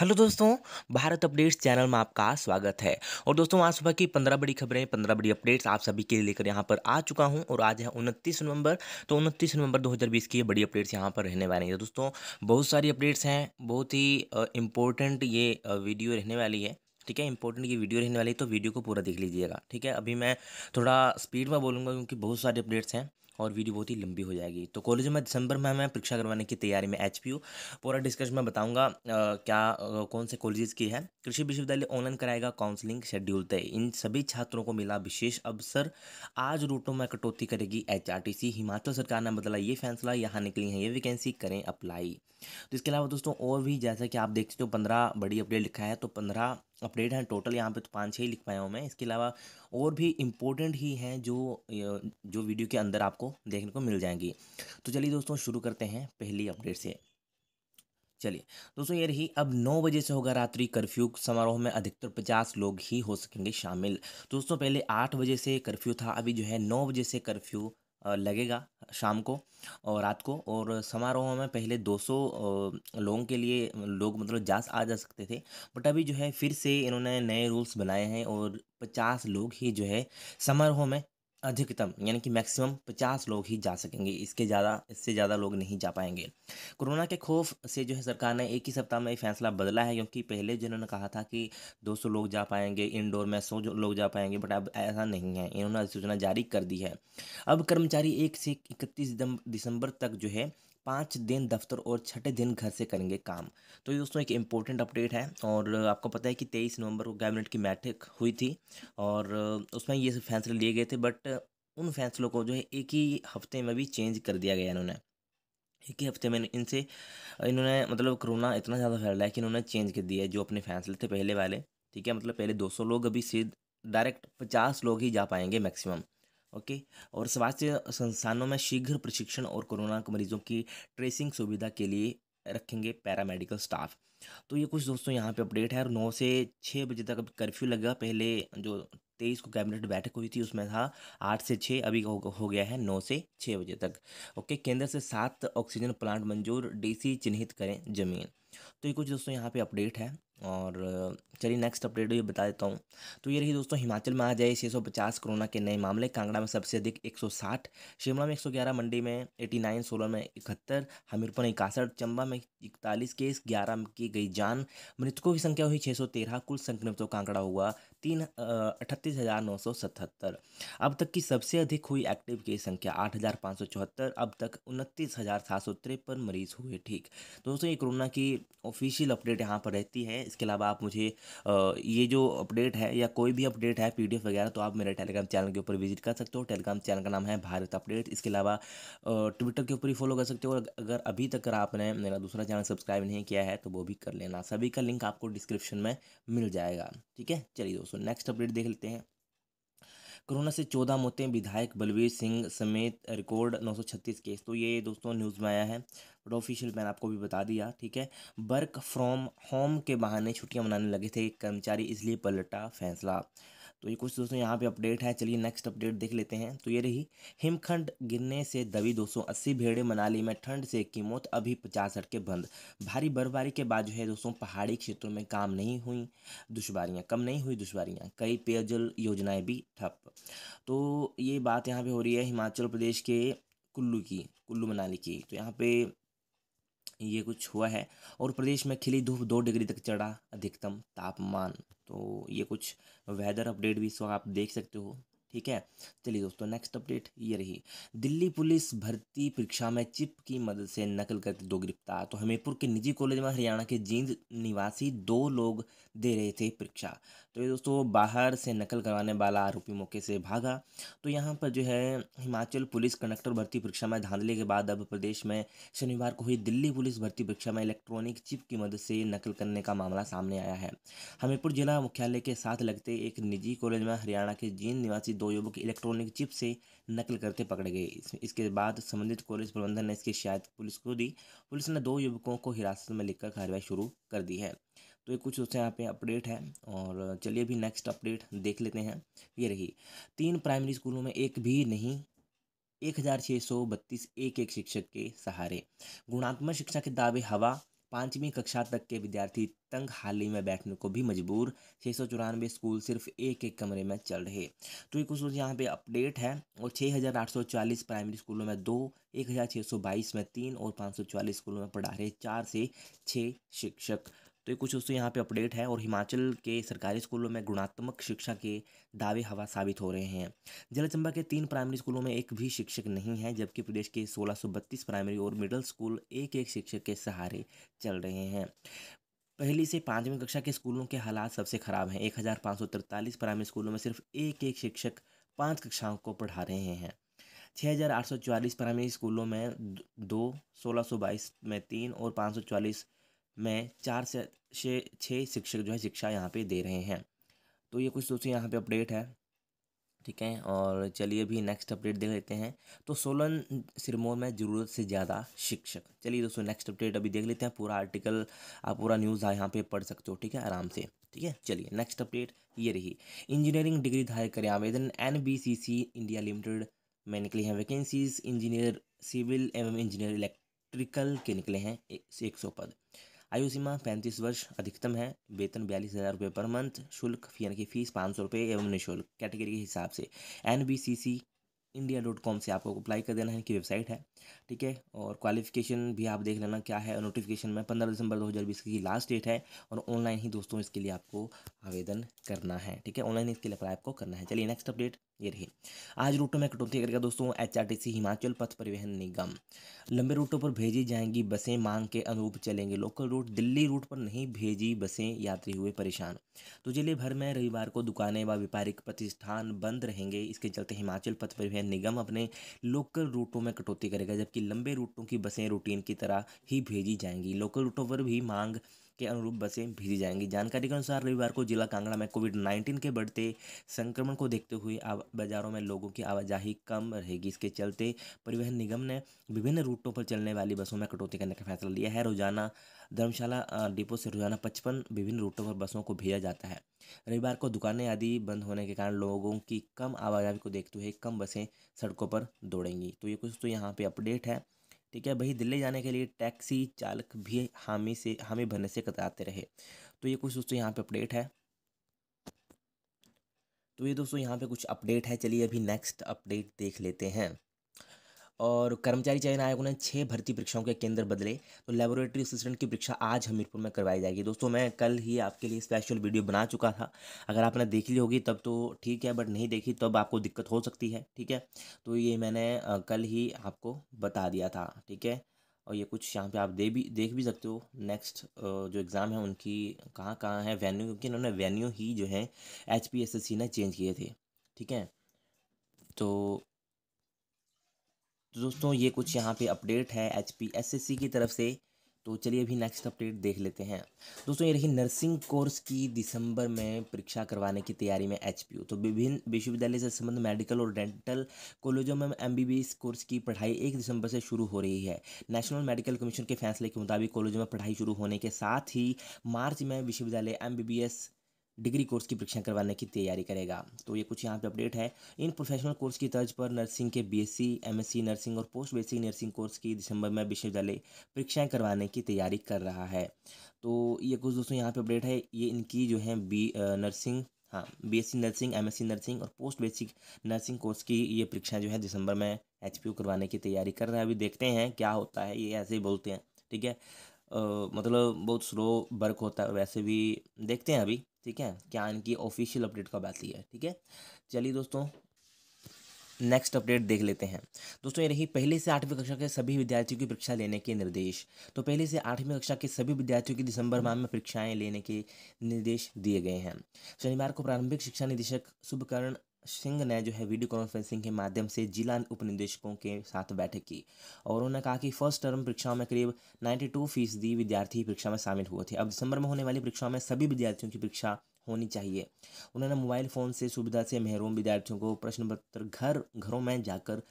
hello दोस्तों Bharat updates channel में आपका स्वागत है और दोस्तों आज सुबह की पंद्रह बड़ी खबरें पंद्रह बड़ी अपडेट्स आप सभी के लिए लेकर यहाँ पर आ चुका हूँ और आज है उनतीस नवंबर तो उनतीस नवंबर 2020 की बड़ी अपडेट्स यहाँ पर रहने वाली है दोस्तों बहुत सारी अपडेट्स हैं बहुत ही इंपॉर्टेंट ये वीडियो रहने वाली है ठीक है इंपॉर्टेंट ये वीडियो रहने वाली है तो वीडियो को पूरा देख लीजिएगा ठीक है अभी मैं थोड़ा स्पीड में बोलूँगा क्योंकि बहुत सारे अपडेट्स हैं और वीडियो बहुत ही लंबी हो जाएगी तो कॉलेज में दिसंबर में मैं परीक्षा करवाने की तैयारी में एच पूरा डिस्कस मैं बताऊँगा क्या कौन से कॉलेजेस की है कृषि विश्वविद्यालय ऑनलाइन कराएगा काउंसलिंग शेड्यूल तय इन सभी छात्रों को मिला विशेष अवसर आज रूटों में कटौती करेगी एच हिमाचल सरकार ने बदला ये फैसला यहाँ निकली है ये वैकेंसी करें अप्लाई तो इसके अलावा दोस्तों और भी जैसा कि आप देख सकते हो पंद्रह बड़ी अपडेट लिखा है तो पंद्रह अपडेट हैं टोटल यहाँ पे तो पाँच छः ही लिख पाया हूँ मैं इसके अलावा और भी इम्पोर्टेंट ही हैं जो जो वीडियो के अंदर आपको देखने को मिल जाएंगी तो चलिए दोस्तों शुरू करते हैं पहली अपडेट से चलिए दोस्तों ये रही अब नौ बजे से होगा रात्रि कर्फ्यू समारोह में अधिकतर पचास लोग ही हो सकेंगे शामिल दोस्तों पहले आठ बजे से कर्फ्यू था अभी जो है नौ बजे से कर्फ्यू लगेगा शाम को और रात को और समारोह में पहले 200 लोगों के लिए लोग मतलब जा आ जा सकते थे बट अभी जो है फिर से इन्होंने नए रूल्स बनाए हैं और पचास लोग ही जो है समारोह में अधिकतम यानी कि मैक्सिमम पचास लोग ही जा सकेंगे इसके ज़्यादा इससे ज़्यादा लोग नहीं जा पाएंगे कोरोना के खौफ से जो है सरकार ने एक ही सप्ताह में फैसला बदला है क्योंकि पहले जिन्होंने कहा था कि 200 लोग जा पाएंगे इंडोर में 100 लोग जा पाएंगे बट अब ऐसा नहीं है इन्होंने अधिसूचना जारी कर दी है अब कर्मचारी एक से इकतीस दिसंबर तक जो है पाँच दिन दफ्तर और छठे दिन घर से करेंगे काम तो ये दोस्तों एक इम्पोर्टेंट अपडेट है और आपको पता है कि तेईस नवंबर को कैबिनेट की बैठक हुई थी और उसमें ये फैसले लिए गए थे बट उन फैसलों को जो है एक ही हफ्ते में भी चेंज कर दिया गया इन्होंने एक ही हफ्ते में इनसे इन्होंने मतलब कोरोना इतना ज़्यादा रहा है कि इन्होंने चेंज कर दिया है जो अपने फैसले थे पहले वाले ठीक है मतलब पहले दो लोग अभी सीध डायरेक्ट पचास लोग ही जा पाएंगे मैक्सिमम ओके और स्वास्थ्य संस्थानों में शीघ्र प्रशिक्षण और कोरोना के मरीजों की ट्रेसिंग सुविधा के लिए रखेंगे पैरामेडिकल स्टाफ तो ये कुछ दोस्तों यहाँ पे अपडेट है और नौ से छः बजे तक अब कर्फ्यू लगा पहले जो तेईस को कैबिनेट बैठक हुई थी उसमें था आठ से छः अभी हो गया है नौ से छः बजे तक ओके केंद्र से सात ऑक्सीजन प्लांट मंजूर डीसी चिन्हित करें जमीन तो ये कुछ दोस्तों यहाँ पे अपडेट है और चलिए नेक्स्ट अपडेट ये बता देता हूँ तो ये रही दोस्तों हिमाचल में आ जाए छः सौ पचास कोरोना के नए मामले कांगड़ा में सबसे अधिक 160 शिमला में 111 मंडी में 89 सोलन में इकहत्तर हमीरपुर में इकसठ चंबा में इकतालीस केस ग्यारह की गई जान मृतकों की संख्या हुई 613 कुल संक्रमितों का आंकड़ा हुआ तीन अट्ठतीस हज़ार नौ सौ सतहत्तर अब तक की सबसे अधिक हुई एक्टिव केस संख्या आठ हज़ार पाँच सौ चौहत्तर अब तक उनतीस हज़ार सात सौ तिरपन मरीज हुए ठीक दोस्तों ये कोरोना की ऑफिशियल अपडेट यहाँ पर रहती है इसके अलावा आप मुझे ये जो अपडेट है या कोई भी अपडेट है पीडीएफ वगैरह तो आप मेरे टेलीग्राम चैनल के ऊपर विजिट कर सकते हो टेलीग्राम चैनल का नाम है भारत अपडेट इसके अलावा ट्विटर के ऊपर ही फॉलो कर सकते हो और अगर अभी तक आपने मेरा दूसरा चैनल सब्सक्राइब नहीं किया है तो वो भी कर लेना सभी का लिंक आपको डिस्क्रिप्शन में मिल जाएगा ठीक है चलिए दोस्तों नेक्स्ट अपडेट देख लेते हैं कोरोना से चौदह मौतें विधायक बलवीर सिंह समेत रिकॉर्ड 936 केस तो ये दोस्तों न्यूज़ में आया है बट ऑफिशियल मैंने आपको भी बता दिया ठीक है वर्क फ्रॉम होम के बहाने छुट्टियां मनाने लगे थे कर्मचारी इसलिए पलटा फैसला तो ये कुछ दोस्तों यहाँ पे अपडेट है चलिए नेक्स्ट अपडेट देख लेते हैं तो ये रही हिमखंड गिरने से दबी 280 भेड़े मनाली में ठंड से की मौत अभी पचास सड़कें बंद भारी बर्फबारी के बाद जो है दोस्तों पहाड़ी क्षेत्रों में काम नहीं हुई दुशवारियाँ कम नहीं हुई दुशवारियाँ कई पेयजल योजनाएँ भी ठप तो ये बात यहाँ पे हो रही है हिमाचल प्रदेश के कुल्लू की कुल्लू मनाली की तो यहाँ पे ये कुछ हुआ है और प्रदेश में खिली धूप दो डिग्री तक चढ़ा अधिकतम तापमान तो ये कुछ वेदर अपडेट भी इस वक्त आप देख सकते हो ठीक है चलिए दोस्तों नेक्स्ट अपडेट ये रही दिल्ली पुलिस भर्ती परीक्षा में चिप की मदद से नकल करते दो गिरफ्तार तो हमीरपुर के निजी कॉलेज में हरियाणा के जींद निवासी दो लोग दे रहे थे परीक्षा तो ये दोस्तों बाहर से नकल करवाने वाला आरोपी मौके से भागा तो यहाँ पर जो है हिमाचल पुलिस कंडक्टर भर्ती परीक्षा में धांधले के बाद अब प्रदेश में शनिवार को हुई दिल्ली पुलिस भर्ती परीक्षा में इलेक्ट्रॉनिक चिप की मदद से नकल करने का मामला सामने आया है हमीरपुर जिला मुख्यालय के साथ लगते एक निजी कॉलेज में हरियाणा के जींद निवासी दो दो युवक इलेक्ट्रॉनिक चिप से नकल करते पकड़े गए इसके बाद संबंधित कॉलेज प्रबंधन ने इसकी शिकायत पुलिस को दी पुलिस ने दो युवकों को हिरासत में लेकर कार्रवाई शुरू कर दी है तो ये कुछ उससे यहाँ पे अपडेट है और चलिए भी नेक्स्ट अपडेट देख लेते हैं ये रही तीन प्राइमरी स्कूलों में एक भी नहीं एक हज़ार छः सौ बत्तीस एक एक शिक्षक के सहारे गुणात्मक शिक्षा के दावे हवा पाँचवीं कक्षा तक के विद्यार्थी तंग हाली में बैठने को भी मजबूर छः सौ चौरानवे स्कूल सिर्फ एक एक कमरे में चल रहे तो ये कुछ यहाँ पे अपडेट है और छः हज़ार आठ सौ चालीस प्राइमरी स्कूलों में दो एक हज़ार छः सौ बाईस में तीन और पाँच सौ चालीस स्कूलों में पढ़ा रहे चार से छः शिक्षक तो ये कुछ दोस्तों यहाँ पे अपडेट है और हिमाचल के सरकारी स्कूलों में गुणात्मक शिक्षा के दावे हवा साबित हो रहे हैं जिला चंबा के तीन प्राइमरी स्कूलों में एक भी शिक्षक नहीं है जबकि प्रदेश के सोलह प्राइमरी और मिडिल स्कूल एक एक शिक्षक के सहारे चल रहे हैं पहली से पाँचवीं कक्षा के स्कूलों के हालात सबसे ख़राब हैं एक हज़ार पाँच सौ तिरतालीस प्राइमरी स्कूलों में सिर्फ एक एक शिक्षक पाँच कक्षाओं को पढ़ा रहे हैं छः हज़ार आठ सौ चवालीस प्राइमरी स्कूलों में दो सोलह सौ बाईस में तीन और पाँच सौ चवालीस में चार से छः छः शिक्षक जो है शिक्षा यहाँ पे दे रहे हैं तो ये कुछ दोस्तों यहाँ पे अपडेट है ठीक है और चलिए अभी नेक्स्ट अपडेट देख लेते हैं तो सोलन सिरमौर में ज़रूरत से ज़्यादा शिक्षक चलिए दोस्तों नेक्स्ट अपडेट अभी देख लेते हैं पूरा आर्टिकल आप पूरा न्यूज़ यहाँ पे पढ़ सकते हो ठीक है आराम से ठीक है चलिए नेक्स्ट अपडेट ये रही इंजीनियरिंग डिग्री धारक करें आवेदन एन इंडिया लिमिटेड में निकली हैं वैकेंसीज इंजीनियर सिविल एवं इंजीनियर इलेक्ट्रिकल के निकले हैं एक सौ पद आयु सीमा पैंतीस वर्ष अधिकतम है वेतन बयालीस हज़ार रुपये पर मंथ शुल्क यानी कि फीस पाँच सौ रुपये एवं निःशुल्क कैटेगरी के हिसाब से N B C C India dot com से आपको अप्लाई कर देना है इनकी वेबसाइट है ठीक है और क्वालिफिकेशन भी आप देख लेना क्या है और नोटिफिकेशन में पंद्रह दिसंबर दो हज़ार बीस की लास्ट डेट है और ऑनलाइन ही दोस्तों इसके लिए आपको आवेदन करना है ठीक है ऑनलाइन इसके लिए अप्लाई आपको करना है चलिए नेक्स्ट अपडेट ये रही आज रूटों में कटौती करेगा दोस्तों सी हिमाचल पथ परिवहन निगम लंबे रूटों पर भेजी जाएंगी बसें मांग के अनुरूप चलेंगे लोकल रूट दिल्ली रूट पर नहीं भेजी बसें यात्री हुए परेशान तो जिले भर में रविवार को दुकानें व व्यापारिक प्रतिष्ठान बंद रहेंगे इसके चलते हिमाचल पथ परिवहन निगम अपने लोकल रूटों में कटौती करेगा जबकि लंबे रूटों की बसें रूटीन की तरह ही भेजी जाएंगी लोकल रूटों पर भी मांग के अनुरूप बसें भेजी जाएंगी जानकारी के अनुसार रविवार को जिला कांगड़ा में कोविड नाइन्टीन के बढ़ते संक्रमण को देखते हुए बाजारों में लोगों की आवाजाही कम रहेगी इसके चलते परिवहन निगम ने विभिन्न रूटों पर चलने वाली बसों में कटौती करने का फैसला लिया है रोजाना धर्मशाला डिपो से रोजाना पचपन विभिन्न रूटों पर बसों को भेजा जाता है रविवार को दुकानें आदि बंद होने के कारण लोगों की कम आवाजाही को देखते हुए कम बसें सड़कों पर दौड़ेंगी तो ये कुछ तो यहाँ पे अपडेट है ठीक है वही दिल्ली जाने के लिए टैक्सी चालक भी हामी से हामी भरने से कतराते रहे तो ये कुछ दोस्तों यहाँ पे अपडेट है तो ये दोस्तों यहाँ पे कुछ अपडेट है चलिए अभी नेक्स्ट अपडेट देख लेते हैं और कर्मचारी चयन आयोग ने छः भर्ती परीक्षाओं के केंद्र बदले तो लेबोरेटरी असिस्टेंट की परीक्षा आज हमीरपुर में करवाई जाएगी दोस्तों मैं कल ही आपके लिए स्पेशल वीडियो बना चुका था अगर आपने देख ली होगी तब तो ठीक है बट नहीं देखी तब आपको दिक्कत हो सकती है ठीक है तो ये मैंने कल ही आपको बता दिया था ठीक है और ये कुछ यहाँ पे आप दे भी देख भी सकते हो नेक्स्ट जो एग्ज़ाम है उनकी कहाँ कहाँ है वेन्यू क्योंकि इन्होंने वेन्यू ही जो है H P S S C ने चेंज किए थे ठीक है तो तो दोस्तों ये कुछ यहाँ पे अपडेट है H P S S C की तरफ से तो चलिए अभी नेक्स्ट अपडेट देख लेते हैं दोस्तों ये रही नर्सिंग कोर्स की दिसंबर में परीक्षा करवाने की तैयारी में एच तो विभिन्न विश्वविद्यालय से संबंध मेडिकल और डेंटल कॉलेजों में एम कोर्स की पढ़ाई एक दिसंबर से शुरू हो रही है नेशनल मेडिकल कमीशन के फैसले के मुताबिक कॉलेजों में पढ़ाई शुरू होने के साथ ही मार्च में विश्वविद्यालय एम डिग्री कोर्स की परीक्षा करवाने की तैयारी करेगा तो ये कुछ यहाँ पे अपडेट है इन प्रोफेशनल कोर्स की तर्ज पर नर्सिंग के बीएससी एमएससी नर्सिंग और पोस्ट बेसिक नर्सिंग कोर्स की दिसंबर में विश्वविद्यालय परीक्षाएं करवाने की तैयारी कर रहा है तो ये कुछ दोस्तों यहाँ पर अपडेट है ये इनकी जो है बी नर्सिंग हाँ बी नर्सिंग एम नर्सिंग और पोस्ट बेसिक नर्सिंग कोर्स की ये परीक्षाएँ जो है दिसंबर में एच करवाने की तैयारी कर रहा है अभी देखते हैं क्या होता है ये ऐसे ही बोलते हैं ठीक है मतलब बहुत स्लो वर्क होता है वैसे भी देखते हैं अभी ठीक है क्या इनकी ऑफिशियल अपडेट कब आती है ठीक है चलिए दोस्तों नेक्स्ट अपडेट देख लेते हैं दोस्तों ये रही पहले से आठवीं कक्षा के सभी विद्यार्थियों की परीक्षा लेने के निर्देश तो पहले से आठवीं कक्षा के सभी विद्यार्थियों की दिसंबर माह में परीक्षाएं लेने के निर्देश दिए गए हैं शनिवार को प्रारंभिक शिक्षा निदेशक शुभकर्ण सिंह ने जो है वीडियो कॉन्फ्रेंसिंग के माध्यम से जिला उप निदेशकों के साथ बैठक की और उन्होंने कहा कि फर्स्ट टर्म परीक्षाओं में करीब 92 फीसदी विद्यार्थी परीक्षा में शामिल हुए थे अब दिसंबर में होने वाली परीक्षाओं में सभी विद्यार्थियों की परीक्षा होनी चाहिए उन्होंने मोबाइल फ़ोन से सुविधा से महरूम विद्यार्थियों को प्रश्न पत्र घर घरों में जाकर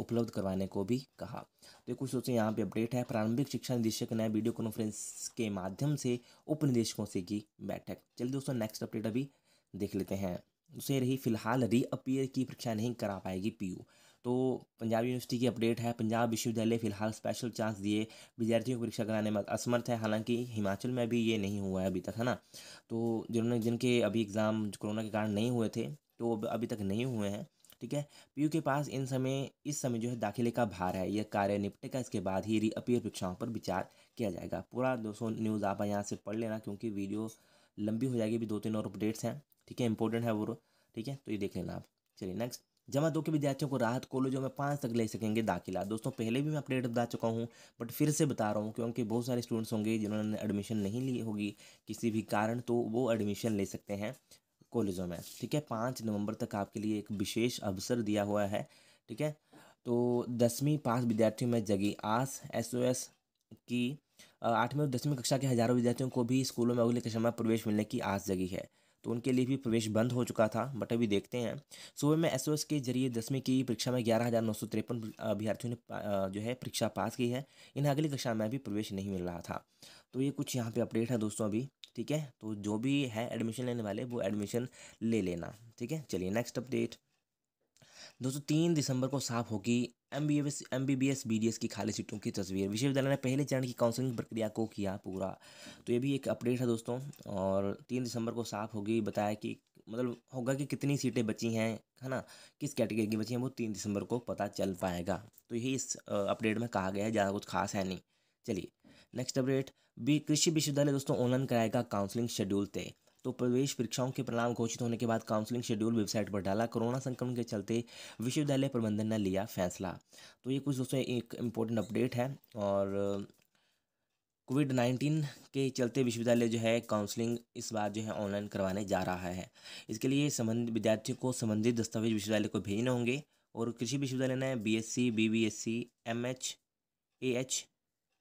उपलब्ध करवाने को भी कहा तो कुछ सोचें यहाँ पे अपडेट है प्रारंभिक शिक्षा निदेशक ने वीडियो कॉन्फ्रेंस के माध्यम से उप निदेशकों से की बैठक चलिए दोस्तों नेक्स्ट अपडेट अभी देख लेते हैं उसे रही फ़िलहाल रीअपियर की परीक्षा नहीं करा पाएगी पी तो पंजाब यूनिवर्सिटी की अपडेट है पंजाब विश्वविद्यालय फिलहाल स्पेशल चांस दिए विद्यार्थियों को परीक्षा कराने में असमर्थ है हालांकि हिमाचल में भी ये नहीं हुआ है अभी तक है ना तो जिन्होंने जिनके अभी एग्ज़ाम कोरोना के कारण नहीं हुए थे तो अभी तक नहीं हुए हैं ठीक है पी के पास इन समय इस समय जो है दाखिले का भार है यह कार्य निपटेगा इसके बाद ही रीअपियर परीक्षाओं पर विचार किया जाएगा पूरा दोस्तों न्यूज़ आप यहाँ से पढ़ लेना क्योंकि वीडियो लंबी हो जाएगी अभी दो तीन और अपडेट्स हैं ठीक है इंपॉर्टेंट है वो ठीक है तो ये देख लेना आप चलिए नेक्स्ट जमा दो के विद्यार्थियों को राहत कॉलेजों में पाँच तक ले सकेंगे दाखिला दोस्तों पहले भी मैं अपडेट बता चुका हूँ बट फिर से बता रहा हूँ क्योंकि बहुत सारे स्टूडेंट्स होंगे जिन्होंने एडमिशन नहीं ली होगी किसी भी कारण तो वो एडमिशन ले सकते हैं कॉलेजों में ठीक है पाँच नवंबर तक आपके लिए एक विशेष अवसर दिया हुआ है ठीक है तो दसवीं पास विद्यार्थियों में जगी आस एस की आठवीं और दसवीं कक्षा के हज़ारों विद्यार्थियों को भी स्कूलों में अगले कक्षा में प्रवेश मिलने की आस जगी है तो उनके लिए भी प्रवेश बंद हो चुका था बट अभी देखते हैं सुबह में एस के जरिए दसवीं की परीक्षा में ग्यारह हज़ार नौ सौ तिरपन अभ्यर्थियों ने जो है परीक्षा पास की है इन्हें अगली कक्षा में भी प्रवेश नहीं मिल रहा था तो ये कुछ यहाँ पर अपडेट है दोस्तों अभी ठीक है तो जो भी है एडमिशन लेने वाले वो एडमिशन ले लेना ठीक है चलिए नेक्स्ट अपडेट दोस्तों तीन दिसंबर को साफ होगी M B S M B B S B D S की खाली सीटों की तस्वीर विश्वविद्यालय ने पहले चरण की काउंसलिंग प्रक्रिया को किया पूरा तो ये भी एक अपडेट है दोस्तों और तीन दिसंबर को साफ होगी बताया कि मतलब होगा कि कितनी सीटें बची हैं है ना किस कैटेगरी की बची हैं वो तीन दिसंबर को पता चल पाएगा तो यही इस अपडेट में कहा गया है ज़्यादा कुछ खास है नहीं चलिए नेक्स्ट अपडेट भी कृषि विश्वविद्यालय दोस्तों ऑनलाइन कराएगा काउंसलिंग शेड्यूल तय तो प्रवेश परीक्षाओं के परिणाम घोषित होने के बाद काउंसलिंग शेड्यूल वेबसाइट पर डाला कोरोना संक्रमण के चलते विश्वविद्यालय प्रबंधन ने लिया फैसला तो ये कुछ दोस्तों एक इम्पोर्टेंट अपडेट है और कोविड नाइन्टीन के चलते विश्वविद्यालय जो है काउंसलिंग इस बार जो है ऑनलाइन करवाने जा रहा है इसके लिए संबंधित विद्यार्थियों को संबंधित दस्तावेज विश्वविद्यालय को भेजने होंगे और कृषि विश्वविद्यालय ने BSc BBSc MH AH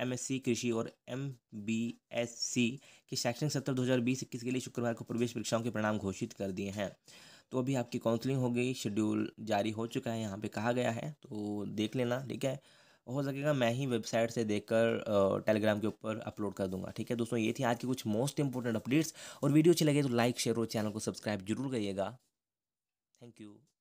MSc कृषि और एमबीएससी के शैक्षणिक सत्र 2020 इक्कीस के लिए शुक्रवार को प्रवेश परीक्षाओं के परिणाम घोषित कर दिए हैं तो अभी आपकी काउंसलिंग हो गई शेड्यूल जारी हो चुका है यहाँ पे कहा गया है तो देख लेना ठीक है हो सकेगा मैं ही वेबसाइट से देखकर टेलीग्राम के ऊपर अपलोड कर दूंगा ठीक है दोस्तों ये थी आज की कुछ मोस्ट इंपॉर्टेंट अपडेट्स और वीडियो अच्छी लगे तो लाइक शेयर और चैनल को सब्सक्राइब जरूर करिएगा थैंक यू